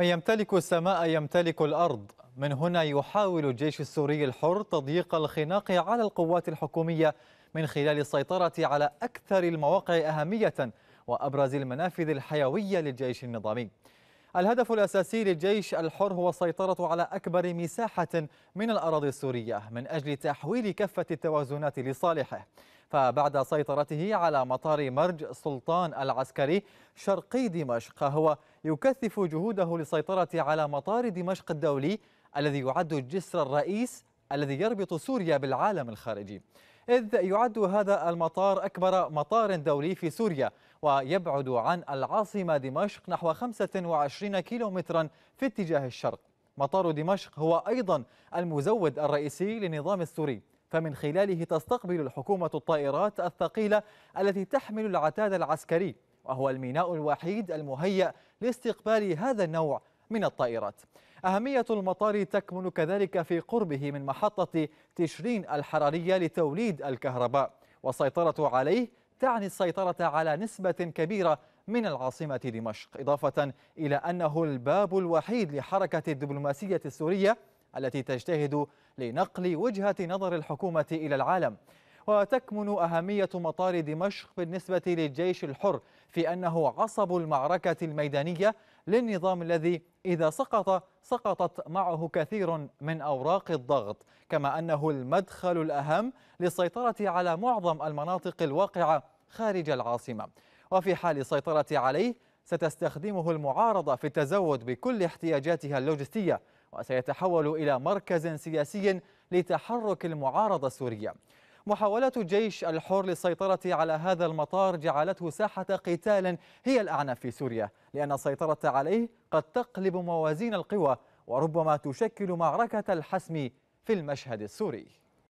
من يمتلك السماء يمتلك الأرض من هنا يحاول الجيش السوري الحر تضييق الخناق على القوات الحكومية من خلال السيطرة على أكثر المواقع أهمية وأبرز المنافذ الحيوية للجيش النظامي الهدف الأساسي للجيش الحر هو السيطرة على أكبر مساحة من الأراضي السورية من أجل تحويل كفة التوازنات لصالحه فبعد سيطرته على مطار مرج سلطان العسكري شرقي دمشق هو يكثف جهوده للسيطرة على مطار دمشق الدولي الذي يعد الجسر الرئيس الذي يربط سوريا بالعالم الخارجي إذ يعد هذا المطار أكبر مطار دولي في سوريا ويبعد عن العاصمة دمشق نحو 25 كيلومترا في اتجاه الشرق مطار دمشق هو أيضا المزود الرئيسي للنظام السوري فمن خلاله تستقبل الحكومة الطائرات الثقيلة التي تحمل العتاد العسكري وهو الميناء الوحيد المهيأ لاستقبال هذا النوع من الطائرات أهمية المطار تكمن كذلك في قربه من محطة تشرين الحرارية لتوليد الكهرباء والسيطرة عليه تعني السيطرة على نسبة كبيرة من العاصمة دمشق إضافة إلى أنه الباب الوحيد لحركة الدبلوماسية السورية التي تجتهد لنقل وجهة نظر الحكومة إلى العالم وتكمن أهمية مطار دمشق بالنسبة للجيش الحر في أنه عصب المعركة الميدانية للنظام الذي إذا سقط سقطت معه كثير من أوراق الضغط كما أنه المدخل الأهم للسيطرة على معظم المناطق الواقعة خارج العاصمة وفي حال السيطرة عليه ستستخدمه المعارضة في التزود بكل احتياجاتها اللوجستية وسيتحول إلى مركز سياسي لتحرك المعارضة السورية محاولة الجيش الحر للسيطرة على هذا المطار جعلته ساحة قتال هي الأعنف في سوريا لأن السيطرة عليه قد تقلب موازين القوى وربما تشكل معركة الحسم في المشهد السوري